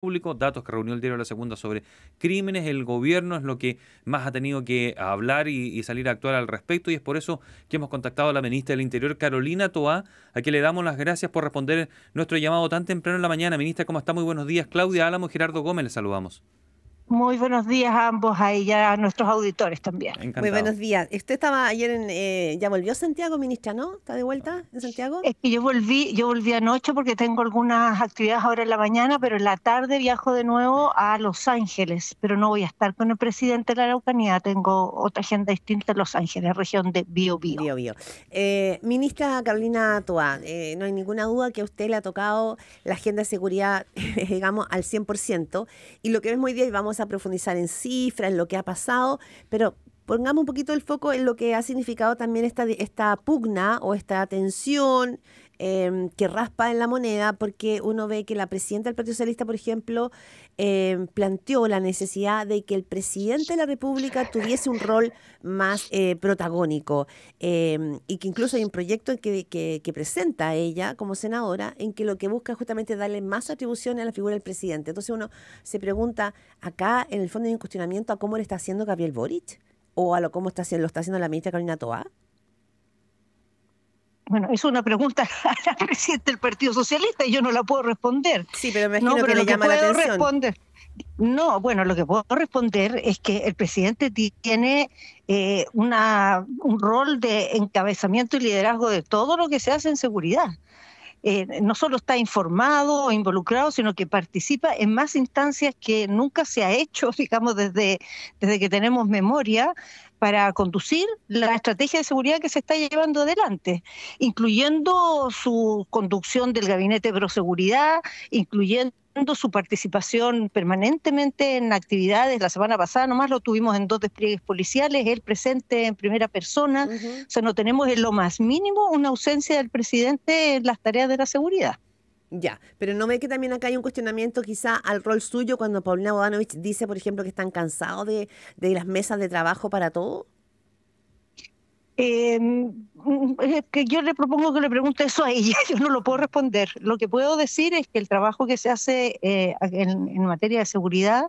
público, datos que reunió el diario La Segunda sobre crímenes, el gobierno es lo que más ha tenido que hablar y, salir a actuar al respecto y es por eso que hemos contactado a la ministra del Interior, Carolina Toá, a quien le damos las gracias por responder nuestro llamado tan temprano en la mañana. Ministra, ¿cómo está? Muy buenos días. Claudia Álamo, Gerardo Gómez, le saludamos. Muy buenos días a ambos, ahí ya a nuestros auditores también. Muy buenos días. Usted estaba ayer en, eh, ya volvió Santiago, ministra, ¿no? ¿Está de vuelta en Santiago? Es que yo volví, yo volví anoche porque tengo algunas actividades ahora en la mañana, pero en la tarde viajo de nuevo a Los Ángeles, pero no voy a estar con el presidente de la Araucanía, tengo otra agenda distinta en Los Ángeles, región de Bio Bio. Eh, ministra Carolina Toa, eh, no hay ninguna duda que a usted le ha tocado la agenda de seguridad, digamos, al 100%, y lo que vemos muy bien, vamos a profundizar en cifras, en lo que ha pasado, pero pongamos un poquito el foco en lo que ha significado también esta, esta pugna o esta tensión Em, que raspa en la moneda porque uno ve que la presidenta del Partido Socialista, por ejemplo, em, planteó la necesidad de que el presidente de la República tuviese un rol más eh, protagónico em, y que incluso hay un proyecto que, que, presenta ella como senadora en que lo que busca es justamente darle más atribuciones a la figura del presidente. Entonces uno se pregunta acá, en el fondo de un cuestionamiento a cómo le está haciendo Gabriel Boric o a lo cómo está, lo está haciendo la ministra Carolina Toá. Bueno, es una pregunta a la presidenta del Partido Socialista y yo no la puedo responder. Sí, pero me no, pero puedo responder. No, bueno, lo que puedo responder es que el presidente tiene eh, una, un rol de encabezamiento y liderazgo de todo lo que se hace en seguridad. Eh, no solo está informado o involucrado, sino que participa en más instancias que nunca se ha hecho, digamos, desde, desde que tenemos memoria, para conducir la estrategia de seguridad que se está llevando adelante, incluyendo su conducción del gabinete de proseguridad, incluyendo su participación permanentemente en actividades. La semana pasada nomás lo tuvimos en dos despliegues policiales, él presente en primera persona. O sea, no tenemos en lo más mínimo una ausencia del presidente en las tareas de la seguridad. Ya, pero no ve que también acá hay un cuestionamiento quizá al rol suyo cuando Paulina Bodanovich dice, por ejemplo, que están cansados de, de las mesas de trabajo para todo. Eh, mm, eh, que yo le propongo que le pregunte eso a ella, yo no lo puedo responder. Lo que puedo decir es que el trabajo que se hace eh, en, materia de seguridad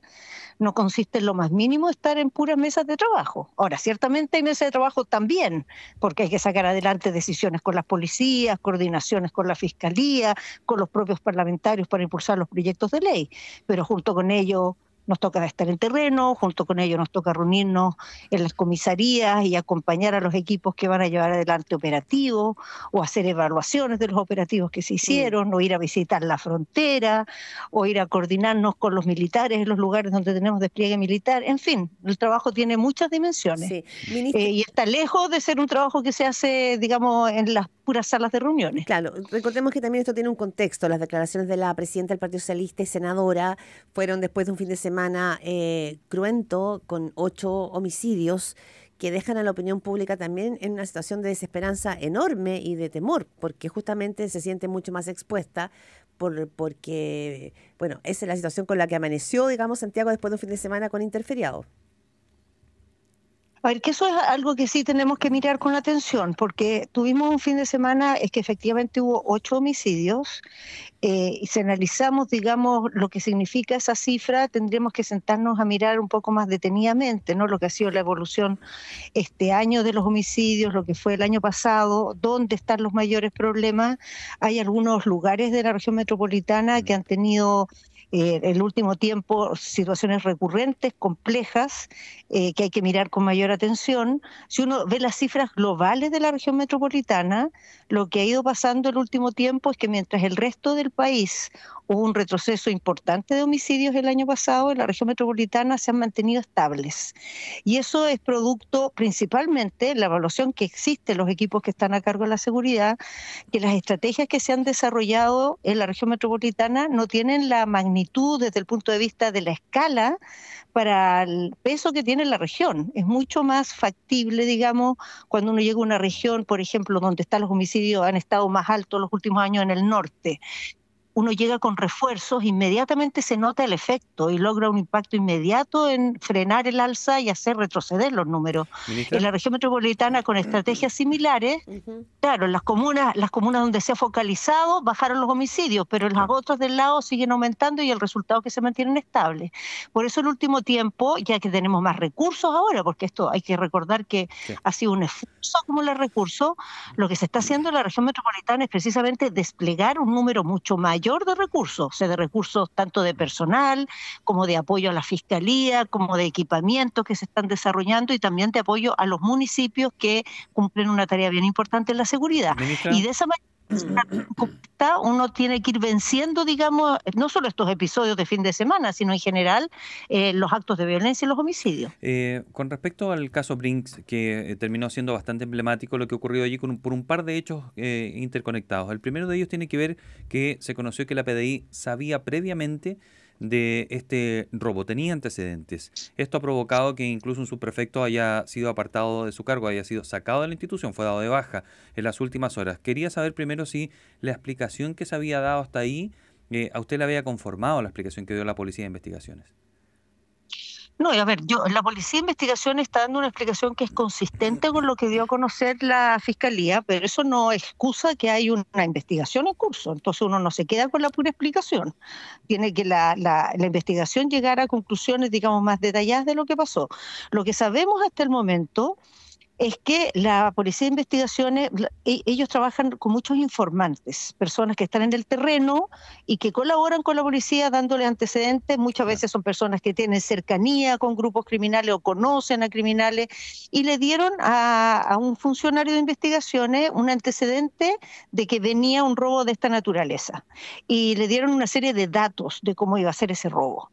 no consiste en lo más mínimo estar en puras mesas de trabajo. Ahora, ciertamente hay en de trabajo también, porque hay que sacar adelante decisiones con las policías, coordinaciones con la fiscalía, con los propios parlamentarios para impulsar los proyectos de ley, pero junto con ello nos toca estar en terreno, junto con ellos nos toca reunirnos en las comisarías y acompañar a los equipos que van a llevar adelante operativos o hacer evaluaciones de los operativos que se hicieron, o ir a visitar la frontera, o ir a coordinarnos con los militares en los lugares donde tenemos despliegue militar. En fin, el trabajo tiene muchas dimensiones eh, y está lejos de ser un trabajo que se hace, digamos, en las salas de reuniones. Claro, recordemos que también esto tiene un contexto. Las declaraciones de la presidenta del Partido Socialista y senadora fueron después de un fin de semana eh, cruento con ocho homicidios que dejan a la opinión pública también en una situación de desesperanza enorme y de temor, porque justamente se siente mucho más expuesta por, porque, bueno, esa es la situación con la que amaneció, digamos, Santiago después de un fin de semana con interferiado. A ver, que eso es algo que sí tenemos que mirar con atención, porque tuvimos un fin de semana, es que efectivamente hubo ocho homicidios, eh, y si analizamos, digamos, lo que significa esa cifra, tendríamos que sentarnos a mirar un poco más detenidamente, ¿no? Lo que ha sido la evolución este año de los homicidios, lo que fue el año pasado, dónde están los mayores problemas. Hay algunos lugares de la región metropolitana que han tenido eh, el último tiempo situaciones recurrentes, complejas, eh, que hay que mirar con mayor atención. Si uno ve las cifras globales de la región metropolitana, lo que ha ido pasando el último tiempo es que mientras el resto del país Hubo un retroceso importante de homicidios el año pasado, en la región metropolitana se han mantenido estables. Y eso es producto principalmente de la evaluación que existe los equipos que están a cargo de la seguridad, que las estrategias que se han desarrollado en la región metropolitana no tienen la magnitud desde el punto de vista de la escala para el peso que tiene la región. Es mucho más factible, digamos, cuando uno llega a una región, por ejemplo, donde están los homicidios han estado más altos los últimos años en el norte uno llega con refuerzos, inmediatamente se nota el efecto y logra un impacto inmediato en frenar el alza y hacer retroceder los números. En la región metropolitana con estrategias similares, claro, en las comunas, las comunas donde se ha focalizado bajaron los homicidios, pero en las otras del lado siguen aumentando y el resultado es que se mantienen estables. Por eso el último tiempo, ya que tenemos más recursos ahora, porque esto hay que recordar que ha sido un esfuerzo como el recurso, lo que se está haciendo en la región metropolitana es precisamente desplegar un número mucho mayor mayor de recursos, o sea, de recursos tanto de personal como de apoyo a la fiscalía, como de equipamiento que se están desarrollando y también de apoyo a los municipios que cumplen una tarea bien importante en la seguridad. y de esa manera uno tiene que ir venciendo, digamos, no solo estos episodios de fin de semana, sino en general eh, los actos de violencia y los homicidios. Eh, con respecto al caso Brinks, que eh, terminó siendo bastante emblemático lo que ocurrió allí con, por un par de hechos interconectados. El primero de ellos tiene que ver que se conoció que la PDI sabía previamente de este robo. Tenía antecedentes. Esto ha provocado que incluso un subprefecto haya sido apartado de su cargo, haya sido sacado de la institución, fue dado de baja en las últimas horas. Quería saber primero si la explicación que se había dado hasta ahí, eh, a usted le había conformado la explicación que dio la Policía de Investigaciones. No, a ver, yo, la Policía de Investigación está dando una explicación que es consistente con lo que dio a conocer la Fiscalía, pero eso no excusa que hay una investigación en curso. Entonces uno no se queda con la pura explicación. Tiene que la, la, la investigación llegar a conclusiones, digamos, más detalladas de lo que pasó. Lo que sabemos hasta el momento es que la Policía de Investigaciones, e, ellos trabajan con muchos informantes, personas que están en el terreno y que colaboran con la policía dándole antecedentes. Muchas veces son personas que tienen cercanía con grupos criminales o conocen a criminales y le dieron a, un funcionario de investigaciones un antecedente de que venía un robo de esta naturaleza y le dieron una serie de datos de cómo iba a ser ese robo.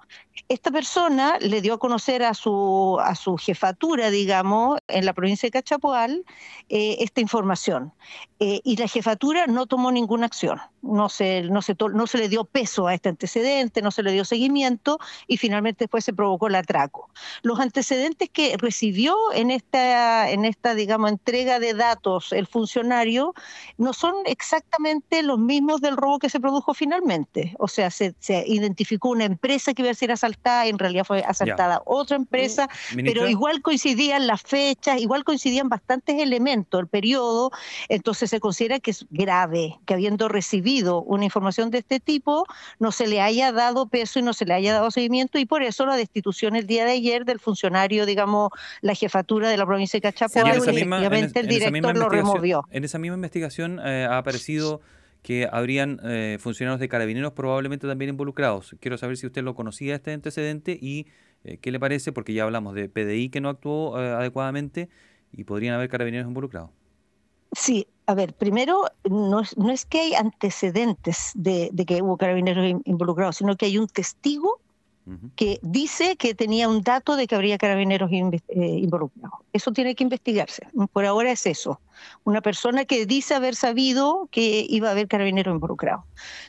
Esta persona le dio a conocer a su, a su jefatura, digamos, en la provincia de Cachapoal, eh, esta información. Eh, y la jefatura no tomó ninguna acción. No se, no, se le dio peso a este antecedente, no se le dio seguimiento y finalmente después se provocó el atraco. Los antecedentes que recibió en esta, en esta digamos, entrega de datos el funcionario no son exactamente los mismos del robo que se produjo finalmente. O sea, se, identificó una empresa que iba a ser esa está en realidad fue asaltada otra empresa, mm, pero igual coincidían las fechas, igual coincidían bastantes elementos, el periodo, entonces se considera que es grave que habiendo recibido una información de este tipo no se le haya dado peso y no se le haya dado seguimiento y por eso la destitución el día de ayer del funcionario, digamos, la jefatura de la provincia de Cachapoal, y el director lo removió. En esa misma investigación eh, ha aparecido que habrían eh, funcionarios de carabineros probablemente también involucrados. Quiero saber si usted lo conocía este antecedente y eh, qué le parece, porque ya hablamos de PDI que no actuó eh, adecuadamente y podrían haber carabineros involucrados. Sí, a ver, primero, no, no es que hay antecedentes de, que hubo carabineros involucrados, sino que hay un testigo que dice que tenía un dato de que habría carabineros eh, involucrados. Eso tiene que investigarse. Por ahora es eso. Una persona que dice haber sabido que iba a haber carabineros involucrados.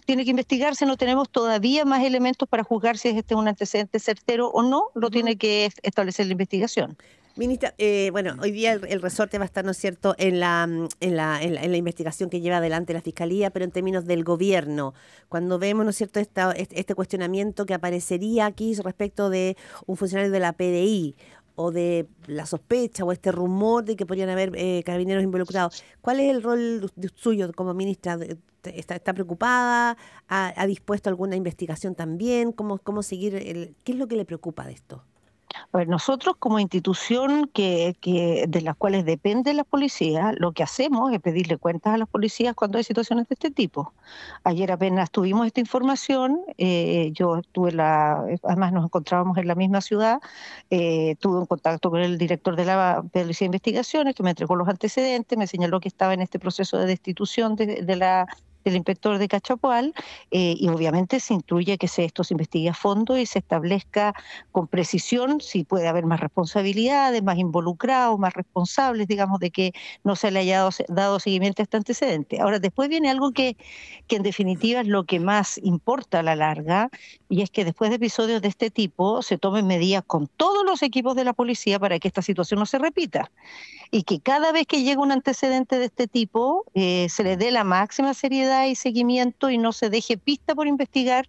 Tiene que investigarse, no tenemos todavía más elementos para juzgar si este es un antecedente certero o no, lo tiene que establecer la investigación. Ministra, eh, bueno, hoy día el, resorte va a estar, ¿no es cierto?, mm, en la, en la, en, la, investigación que lleva adelante la Fiscalía, pero en términos del gobierno, cuando vemos, ¿no es cierto?, este cuestionamiento que aparecería aquí respecto de un funcionario de la PDI o de la sospecha o este rumor de que podrían haber eh, carabineros involucrados. ¿Cuál es el rol suyo como ministra? ¿Está, preocupada? ¿Ha, dispuesto alguna investigación también? ¿Cómo, cómo seguir? El, ¿Qué es lo que le preocupa de esto? A nosotros como institución que, de las cuales depende la policía, lo que hacemos es pedirle cuentas a las policías cuando hay situaciones de este tipo. Ayer apenas tuvimos esta información, eh, yo estuve la, además nos encontrábamos en la misma ciudad, eh, tuve un contacto con el director de la Policía de Investigaciones que me entregó los antecedentes, me señaló que estaba en este proceso de destitución de, de la del inspector de Cachapoal eh, y obviamente se intuye que esto se investigue a fondo y se establezca con precisión si puede haber más responsabilidades, más involucrados, más responsables, digamos, de que no se le haya dado, seguimiento a este antecedente. Ahora, después viene algo que, que en definitiva es lo que más importa a la larga y es que después de episodios de este tipo se tomen medidas con todos los equipos de la policía para que esta situación no se repita y que cada vez que llega un antecedente de este tipo eh, se le dé la máxima seriedad y seguimiento y no se deje pista por investigar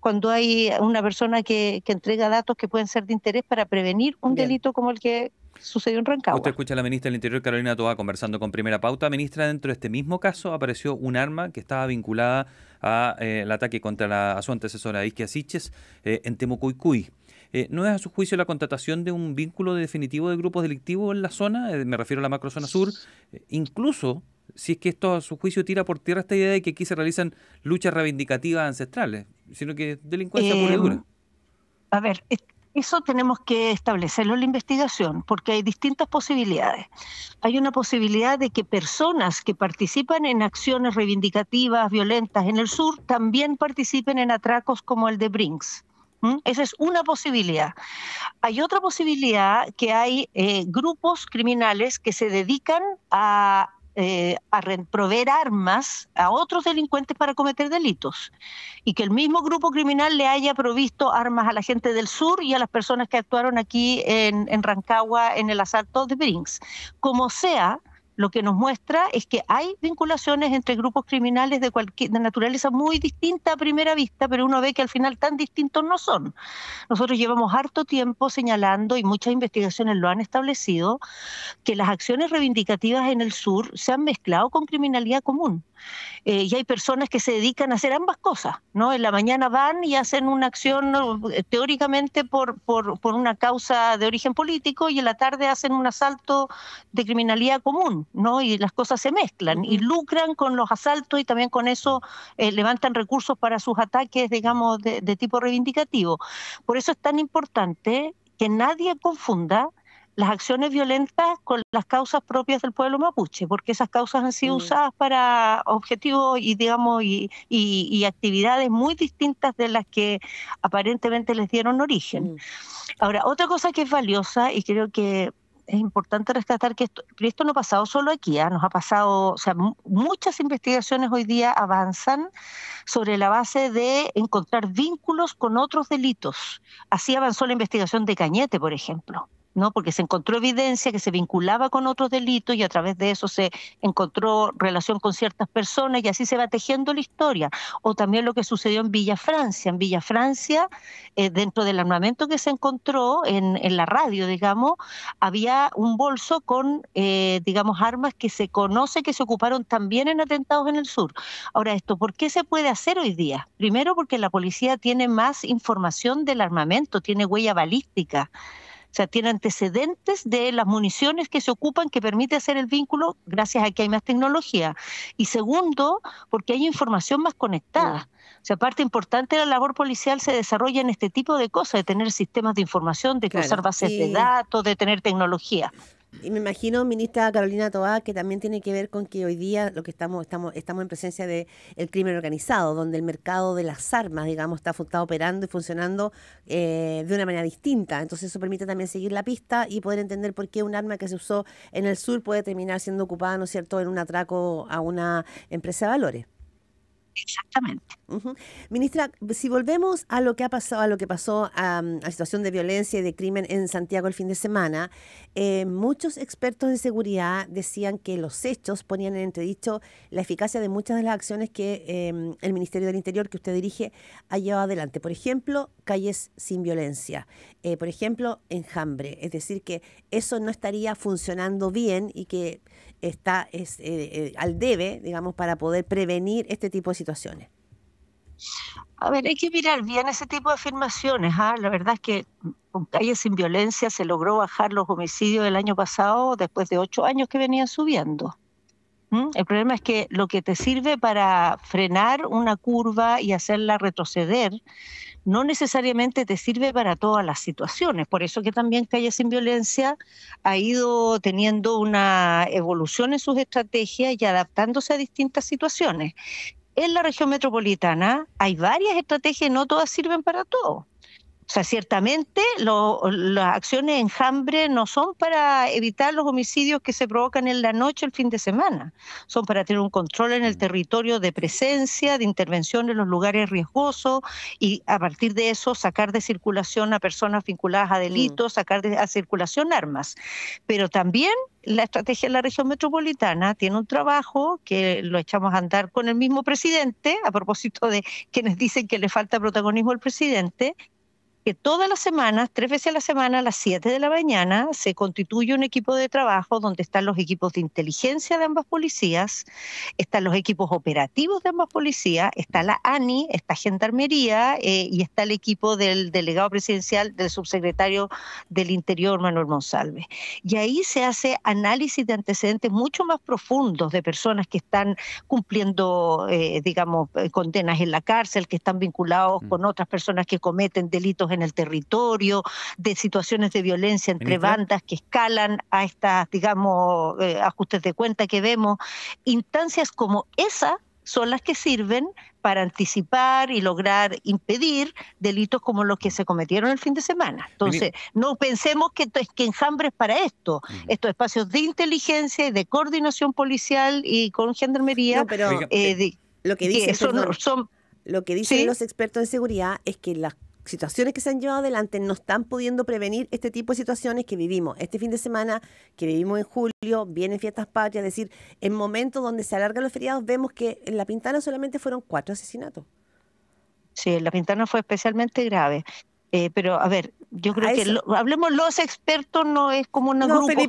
cuando hay una persona que, entrega datos que pueden ser de interés para prevenir un delito como el que sucedió en Rancagua. Usted escucha a la ministra del Interior, Carolina Toa, conversando con Primera Pauta. Ministra, dentro de este mismo caso apareció un arma que estaba vinculada al eh, ataque contra a su antecesora Isquia Siches eh, en Temucuicuy. Eh, ¿No es a su juicio la contratación de un vínculo definitivo de grupos delictivos en la zona? me refiero a la macrozona sur. incluso si es que esto a su juicio tira por tierra esta idea de que aquí se realizan luchas reivindicativas ancestrales, sino que delincuencia pura em, A ver, eso tenemos que establecerlo en la investigación, porque hay distintas posibilidades. Hay una posibilidad de que personas que participan en acciones reivindicativas violentas en el sur también participen en atracos como el de Brinks. Esa es una posibilidad. Hay otra posibilidad que hay eh, grupos criminales que se dedican a eh, a proveer armas a otros delincuentes para cometer delitos y que el mismo grupo criminal le haya provisto armas a la gente del sur y a las personas que actuaron aquí en, en Rancagua en el asalto de Brinks. Como sea, lo que nos muestra es que hay vinculaciones entre grupos criminales de, naturaleza muy distinta a primera vista, pero uno ve que al final tan distintos no son. Nosotros llevamos harto tiempo señalando, y muchas investigaciones lo han establecido, que las acciones reivindicativas en el sur se han mezclado con criminalidad común. Eh, y hay personas que se dedican a hacer ambas cosas, ¿no? En la mañana van y hacen una acción eh, teóricamente por, por, una causa de origen político y en la tarde hacen un asalto de criminalidad común, ¿no? Y las cosas se mezclan y lucran con los asaltos y también con eso eh, levantan recursos para sus ataques, digamos, de tipo reivindicativo. Por eso es tan importante que nadie confunda las acciones violentas con las causas propias del pueblo mapuche, porque esas causas han sido mm. usadas para objetivos y digamos y, actividades muy distintas de las que aparentemente les dieron origen. Mm. Ahora, otra cosa que es valiosa y creo que es importante rescatar que esto, no ha pasado solo aquí, ¿ah? nos ha pasado, sea, muchas investigaciones hoy día avanzan sobre la base de encontrar vínculos con otros delitos. Así avanzó la investigación de Cañete, por ejemplo. ¿no? porque se encontró evidencia que se vinculaba con otros delitos y a través de eso se encontró relación con ciertas personas y así se va tejiendo la historia. O también lo que sucedió en Villa Francia. En Villa Francia, eh, dentro del armamento que se encontró en, la radio, digamos, había un bolso con, eh, digamos, armas que se conoce que se ocuparon también en atentados en el sur. Ahora, esto, ¿por qué se puede hacer hoy día? Primero porque la policía tiene más información del armamento, tiene huella balística. O sea, tiene antecedentes de las municiones que se ocupan que permite hacer el vínculo gracias a que hay más tecnología. Y segundo, porque hay información más conectada. O sea, parte importante de la labor policial se desarrolla en este tipo de cosas, de tener sistemas de información, de usar bases de datos, de tener tecnología. Y me imagino, ministra Carolina Toá, que también tiene que ver con que hoy día lo que estamos, estamos, estamos en presencia del el crimen organizado, donde el mercado de las armas, digamos, está, operando y funcionando eh, de una manera distinta. Entonces eso permite también seguir la pista y poder entender por qué un arma que se usó en el sur puede terminar siendo ocupada, ¿no es cierto?, en un atraco a una empresa de valores. Exactamente. Ministra, si volvemos a lo que ha pasado, a lo que pasó a, la situación de violencia y de crimen en Santiago el fin de semana, eh, muchos expertos en seguridad decían que los hechos ponían en entredicho la eficacia de muchas de las acciones que em, el Ministerio del Interior que usted dirige ha llevado adelante. Por ejemplo, calles sin violencia, eh, por ejemplo, enjambre. Es decir, que eso no estaría funcionando bien y que está es, eh, al debe, digamos, para poder prevenir este tipo de situaciones a ver, hay que mirar bien ese tipo de afirmaciones. ¿ah? La verdad es que con Calles sin Violencia se logró bajar los homicidios del año pasado después de ocho años que venían subiendo. El problema es que lo que te sirve para frenar una curva y hacerla retroceder no necesariamente te sirve para todas las situaciones. Por eso que también Calle sin Violencia ha ido teniendo una evolución en sus estrategias y adaptándose a distintas situaciones en la región metropolitana hay varias estrategias, no todas sirven para todo. O sea, ciertamente las acciones enjambre no son para evitar los homicidios que se provocan en la noche, el fin de semana. Son para tener un control en el mm. territorio de presencia, de intervención en los lugares riesgosos y a partir de eso sacar de circulación a personas vinculadas a delitos, mm. sacar de, a circulación armas. Pero también la estrategia de la región metropolitana tiene un trabajo que lo echamos a andar con el mismo presidente, a propósito de quienes dicen que le falta protagonismo al presidente, que todas las semanas, tres veces a la semana, a las 7 de la mañana, se constituye un equipo de trabajo donde están los equipos de inteligencia de ambas policías, están los equipos operativos de ambas policías, está la ANI, está Gendarmería eh, y está el equipo del delegado presidencial del subsecretario del Interior, Manuel Monsalve. Y ahí se hace análisis de antecedentes mucho más profundos de personas que están cumpliendo, eh, digamos, eh, condenas en la cárcel, que están vinculados mm. con otras personas que cometen delitos en el territorio, de situaciones de violencia entre bandas que escalan a estas, digamos, eh, ajustes de cuenta que vemos. Instancias como esa son las que sirven para anticipar y lograr impedir delitos como los que se cometieron el fin de semana. Entonces, no pensemos que, es que enjambre para esto. Estos espacios de inteligencia y de coordinación policial y con gendarmería. pero lo que dicen, lo que dicen los expertos de seguridad es que las situaciones que se han llevado adelante no están pudiendo prevenir este tipo de situaciones que vivimos este fin de semana, que vivimos en julio, vienen fiestas patrias, es decir, en momentos donde se alargan los feriados vemos que en La Pintana solamente fueron cuatro asesinatos. Sí, en La Pintana fue especialmente grave. Eh, pero a ver, yo creo que hablemos los expertos, no es como un grupo muy,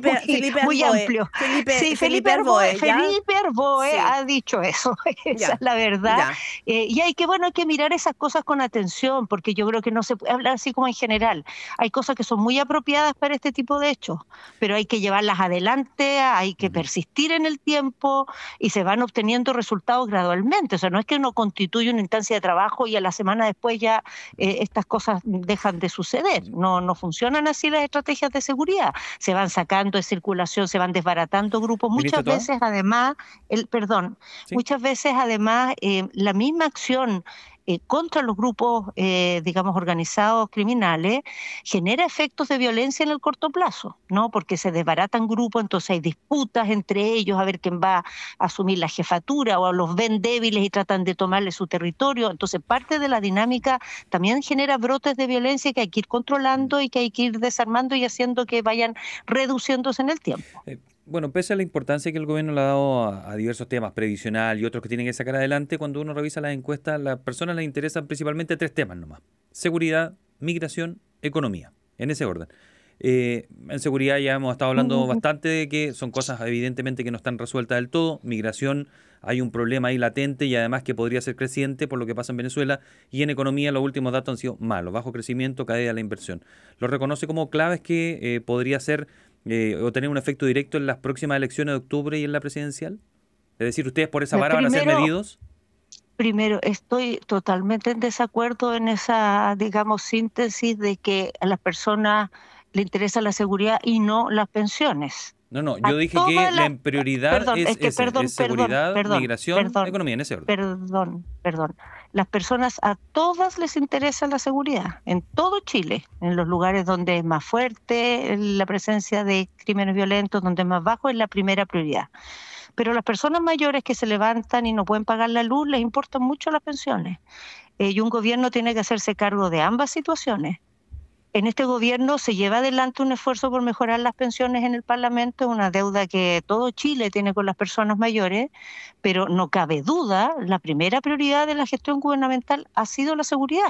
amplio. Felipe, sí, Felipe, Arboe, Felipe Arboe ha dicho eso, esa es la verdad. Eh, y hay que, bueno, hay que mirar esas cosas con atención, porque yo creo que no se puede hablar así como en general. Hay cosas que son muy apropiadas para este tipo de hechos, pero hay que llevarlas adelante, hay que persistir en el tiempo y se van obteniendo resultados gradualmente. O sea, no es que uno constituye una instancia de trabajo y a la semana después ya eh, estas cosas dejan de suceder no, no funcionan así las estrategias de seguridad. Se van sacando de circulación, se van desbaratando grupos. Muchas veces, además, el, perdón, muchas veces, además, eh, la misma acción eh, contra los grupos, eh, digamos, organizados criminales, genera efectos de violencia en el corto plazo, ¿no? Porque se desbaratan grupos, entonces hay disputas entre ellos, a ver quién va a asumir la jefatura o los ven débiles y tratan de tomarle su territorio. Entonces, parte de la dinámica también genera brotes de violencia que hay que ir controlando y que hay que ir desarmando y haciendo que vayan reduciéndose en el tiempo. Eh, bueno, pese a la importancia que el gobierno le ha dado a, diversos temas, previsional y otros que tienen que sacar adelante, cuando uno revisa las encuestas, a las personas les interesan principalmente tres temas nomás. Seguridad, migración, economía, en ese orden. Eh, en seguridad ya hemos estado hablando bastante de que son cosas evidentemente que no están resueltas del todo. Migración, hay un problema ahí latente y además que podría ser creciente por lo que pasa en Venezuela. Y en economía los últimos datos han sido malos, bajo crecimiento, caída de la inversión. Lo reconoce como claves que eh, podría ser eh, o tener un efecto directo en las próximas elecciones de octubre y en la presidencial? Es decir, ustedes por esa vara van a ser medidos. Primero, estoy totalmente en desacuerdo en esa, digamos, síntesis de que a las personas le interesa la seguridad y no las pensiones. No, no, yo dije que la, prioridad es, seguridad, migración, economía, en ese orden. Perdón, perdón. Las personas a todas les interesa la seguridad, en todo Chile, en los lugares donde es más fuerte la presencia de crímenes violentos, donde es más bajo, es la primera prioridad. Pero las personas mayores que se levantan y no pueden pagar la luz, les importan mucho las pensiones. Eh, y un gobierno tiene que hacerse cargo de ambas situaciones en este gobierno se lleva adelante un esfuerzo por mejorar las pensiones en el Parlamento, una deuda que todo Chile tiene con las personas mayores, pero no cabe duda, la primera prioridad de la gestión gubernamental ha sido la seguridad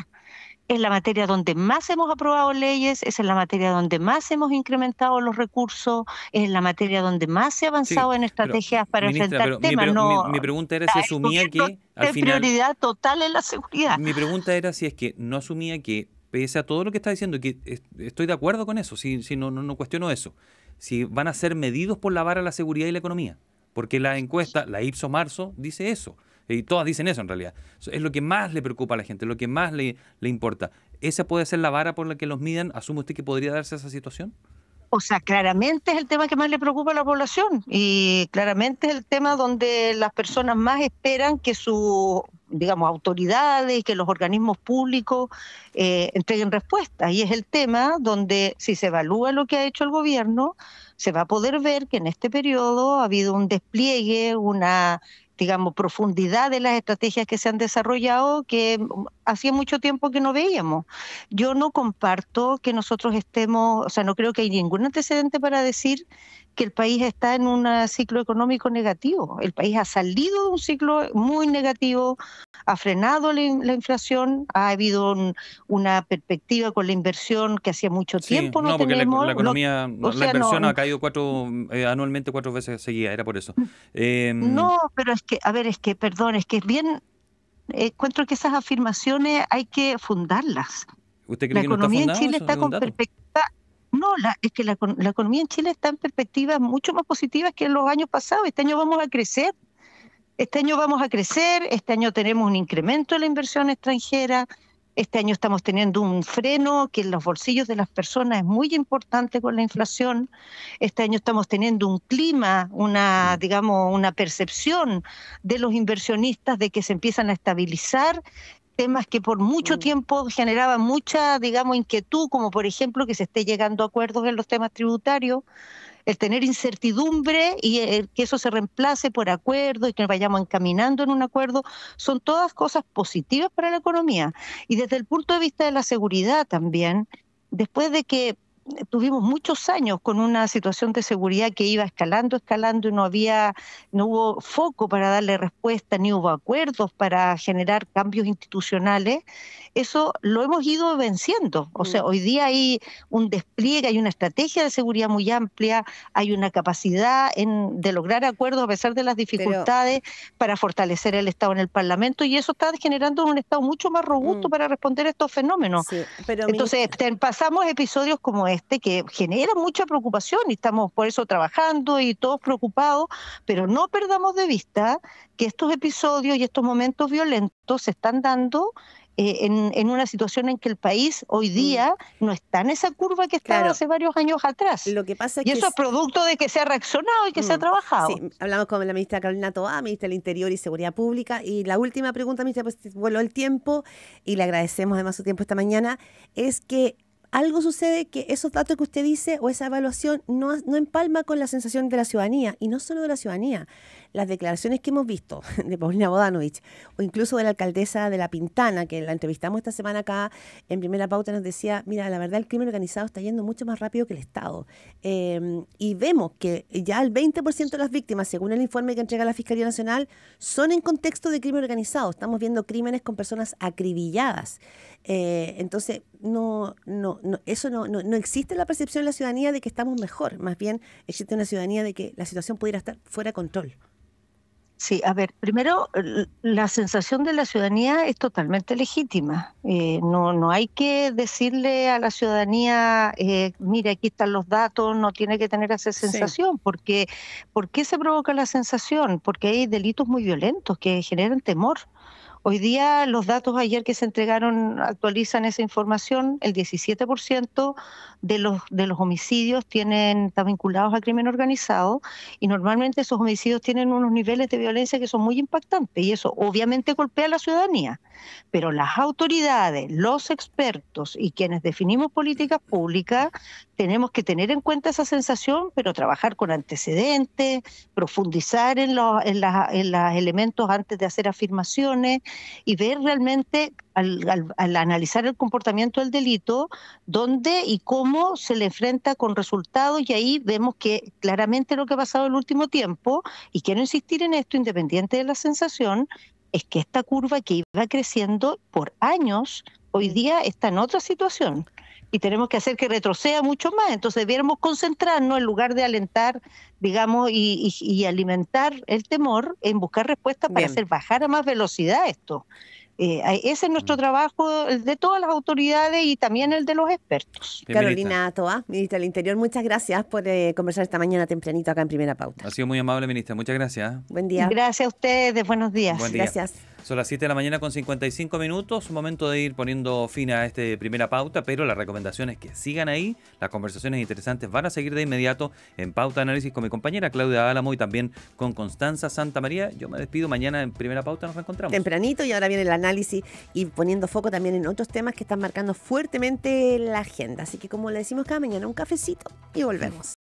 es la materia donde más hemos aprobado leyes, es en la materia donde más hemos incrementado los recursos, es en la materia donde más se ha avanzado en estrategias para enfrentar temas. Mi, no, mi, pregunta era si asumía que al prioridad total en la seguridad. Mi pregunta era si es que no asumía que pese a todo lo que está diciendo, que estoy de acuerdo con eso, si, si no, no, cuestiono eso, si van a ser medidos por la vara la seguridad y la economía, porque la encuesta, la Ipso Marzo, dice eso, y todas dicen eso en realidad, es lo que más le preocupa a la gente, lo que más le, le importa. ¿Esa puede ser la vara por la que los midan? ¿Asume usted que podría darse esa situación? o sea, claramente es el tema que más le preocupa a la población y claramente es el tema donde las personas más esperan que sus, digamos, autoridades, que los organismos públicos eh, entreguen respuestas. Y es el tema donde si se evalúa lo que ha hecho el gobierno, se va a poder ver que en este periodo ha habido un despliegue, una digamos, profundidad de las estrategias que se han desarrollado que hacía mucho tiempo que no veíamos. Yo no comparto que nosotros estemos, o sea, no creo que hay ningún antecedente para decir que el país está en un ciclo económico negativo. El país ha salido de un ciclo muy negativo, ha frenado la, inflación, ha habido una perspectiva con la inversión que hacía mucho tiempo no, no porque La, economía, la inversión ha caído cuatro, eh, anualmente cuatro veces seguidas, era por eso. Mm. Em, no, pero es que, a ver, es que, perdón, es que es bien, eh, encuentro que esas afirmaciones hay que fundarlas. ¿Usted cree la que economía en Chile está con perspectiva no, la, es que la, la, economía en Chile está en perspectivas mucho más positivas que en los años pasados. Este año vamos a crecer. Este año vamos a crecer, este año tenemos un incremento de la inversión extranjera, este año estamos teniendo un freno que en los bolsillos de las personas es muy importante con la inflación, este año estamos teniendo un clima, una, digamos, una percepción de los inversionistas de que se empiezan a estabilizar temas que por mucho mm. tiempo generaban mucha, digamos, inquietud, como por ejemplo que se esté llegando a acuerdos en los temas tributarios, el tener incertidumbre y que eso se reemplace por acuerdos y que nos vayamos encaminando en un acuerdo, son todas cosas positivas para la economía. Y desde el punto de vista de la seguridad también, después de que tuvimos muchos años con una situación de seguridad que iba escalando, escalando y no había, no hubo foco para darle respuesta, ni hubo acuerdos para generar cambios institucionales. Eso lo hemos ido venciendo. O sea, mm. hoy día hay un despliegue, hay una estrategia de seguridad muy amplia, hay una capacidad en, de lograr acuerdos a pesar de las dificultades para fortalecer el Estado en el Parlamento y eso está generando un Estado mucho más robusto mm. para responder a estos fenómenos. Entonces, pasamos episodios como este este, que genera mucha preocupación y estamos por eso trabajando y todos preocupados, pero no perdamos de vista que estos episodios y estos momentos violentos se están dando eh, en, una situación en que el país hoy mm. día no está en esa curva que estaba hace varios años atrás. Lo y eso es producto de que se ha reaccionado y que se ha mm. trabajado. Sí, hablamos con la ministra Carolina Toá, ministra del Interior y Seguridad Pública. Y la última pregunta, ministra, pues vuelvo el tiempo y le agradecemos además su tiempo esta mañana, es que algo sucede que esos datos que usted dice o esa evaluación no, no empalma con la sensación de la ciudadanía, y no solo de la ciudadanía las declaraciones que hemos visto de Paulina Bodanovich o incluso de la alcaldesa de La Pintana, que la entrevistamos esta semana acá en primera pauta, nos decía, mira, la verdad el crimen organizado está yendo mucho más rápido que el Estado. Em, y vemos que ya el 20% de las víctimas, según el informe que entrega la Fiscalía Nacional, son en contexto de crimen organizado. Estamos viendo crímenes con personas acribilladas. Eh, entonces, no, no, eso no, no, existe la percepción de la ciudadanía de que estamos mejor. Más bien, existe una ciudadanía de que la situación pudiera estar fuera de control. Sí, a ver, primero, la sensación de la ciudadanía es totalmente legítima. Eh, no, no hay que decirle a la ciudadanía, eh, mire, aquí están los datos, no tiene que tener esa sensación, porque ¿por qué se provoca la sensación? Porque hay delitos muy violentos que generan temor. Hoy día los datos ayer que se entregaron actualizan esa información. El 17% de los, de los homicidios tienen, están vinculados al crimen organizado y normalmente esos homicidios tienen unos niveles de violencia que son muy impactantes y eso obviamente golpea a la ciudadanía. Pero las autoridades, los expertos y quienes definimos políticas públicas tenemos que tener en cuenta esa sensación, pero trabajar con antecedentes, profundizar en los, en los elementos antes de hacer afirmaciones y ver realmente, al, al, analizar el comportamiento del delito, dónde y cómo se le enfrenta con resultados y ahí vemos que claramente lo que ha pasado el último tiempo, y quiero insistir en esto, independiente de la sensación, es que esta curva que iba creciendo por años, hoy día está en otra situación y tenemos que hacer que retroceda mucho más. Entonces debiéramos concentrarnos en lugar de alentar, digamos, y, alimentar el temor en buscar respuestas para hacer bajar a más velocidad esto. Eh, ese es nuestro mm. trabajo, el de todas las autoridades y también el de los expertos. Carolina Toa, ministra del Interior, muchas gracias por eh, conversar esta mañana tempranito acá en Primera Pauta. Ha sido muy amable, ministra. Muchas gracias. Buen día. Gracias a ustedes. Buenos días. Gracias. Son las 7 de la mañana con 55 minutos, Un momento de ir poniendo fin a esta primera pauta, pero las recomendaciones que sigan ahí, las conversaciones interesantes van a seguir de inmediato en Pauta Análisis con mi compañera Claudia Álamo y también con Constanza Santa María. Yo me despido, mañana en primera pauta nos reencontramos. Tempranito y ahora viene el análisis y poniendo foco también en otros temas que están marcando fuertemente la agenda. Así que como le decimos cada mañana, un cafecito y volvemos.